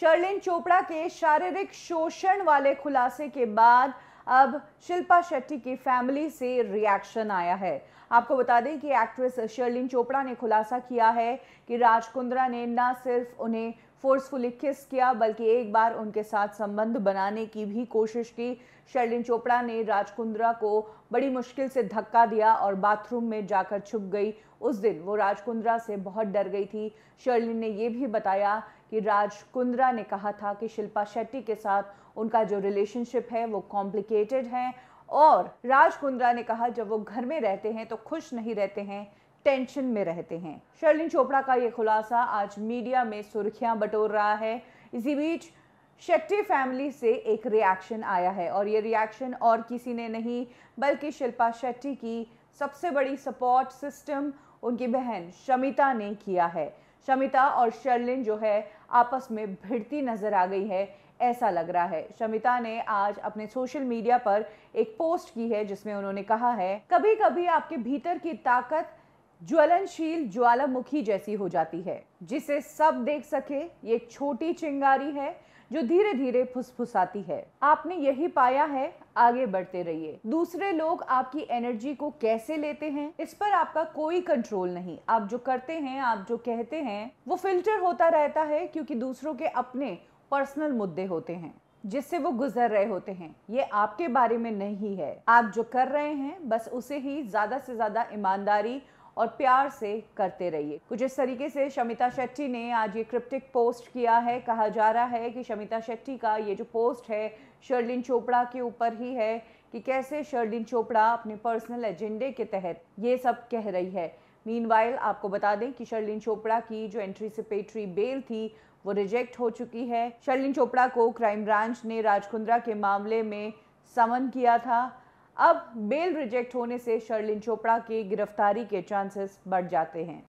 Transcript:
शर्लिन चोपड़ा के शारीरिक शोषण वाले खुलासे के बाद अब शिल्पा शेट्टी की फैमिली से रिएक्शन आया है आपको बता दें कि एक्ट्रेस शर्लिन चोपड़ा ने खुलासा किया है कि राजकुंद्रा ने न सिर्फ उन्हें फोर्सफुली किस किया बल्कि एक बार उनके साथ संबंध बनाने की भी कोशिश की शर्लिन चोपड़ा ने राजकुंद्रा को बड़ी मुश्किल से धक्का दिया और बाथरूम में जाकर छुप गई उस दिन वो राजकुंद्रा से बहुत डर गई थी शर्लिन ने यह भी बताया कि राजकुंद्रा ने कहा था कि शिल्पा शेट्टी के साथ उनका जो रिलेशनशिप है वो कॉम्प्लिकेटेड है और राजकुंद्रा ने कहा जब वो घर में रहते हैं तो खुश नहीं रहते हैं टेंशन में रहते हैं शर्लिन चोपड़ा का ये खुलासा आज मीडिया में सुर्खियां बटोर रहा है इसी बीच शेट्टी फैमिली से एक रिएक्शन आया है और ये रिएक्शन और किसी ने नहीं बल्कि शिल्पा शेट्टी की सबसे बड़ी सपोर्ट सिस्टम उनकी बहन शमिता ने किया है शमिता और शर्लिन जो है आपस में भिड़ती नज़र आ गई है ऐसा लग रहा है शमिता ने आज अपने सोशल मीडिया पर एक पोस्ट की है जिसमें उन्होंने कहा है कभी कभी आपके भीतर की ताकत ज्वलनशील ज्वालामुखी जैसी हो जाती है जिसे सब देख सके ये छोटी चिंगारी है जो धीरे धीरे फुसफुसाती है आपने यही पाया है आगे बढ़ते रहिए दूसरे लोग आपकी एनर्जी को कैसे लेते हैं इस पर आपका कोई कंट्रोल नहीं आप जो करते हैं आप जो कहते हैं वो फिल्टर होता रहता है क्योंकि दूसरों के अपने पर्सनल मुद्दे होते हैं जिससे वो गुजर रहे होते हैं ये आपके बारे में नहीं है आप जो कर रहे हैं बस उसे ही ज्यादा से ज्यादा ईमानदारी और प्यार से करते रहिए कुछ इस तरीके से शमिता शेट्टी ने आज ये क्रिप्टिक पोस्ट किया है कहा जा रहा है कि शमिता शेट्टी का ये जो पोस्ट है शर्लिन चोपड़ा के ऊपर ही है कि कैसे शर्लिन चोपड़ा अपने पर्सनल एजेंडे के तहत ये सब कह रही है मीन आपको बता दें कि शर्लिन चोपड़ा की जो एंट्रीसिपेटरी बेल थी वो रिजेक्ट हो चुकी है शर्लिन चोपड़ा को क्राइम ब्रांच ने राजकुंद्रा के मामले में समन किया था अब बेल रिजेक्ट होने से शर्लिन चोपड़ा की गिरफ्तारी के चांसेस बढ़ जाते हैं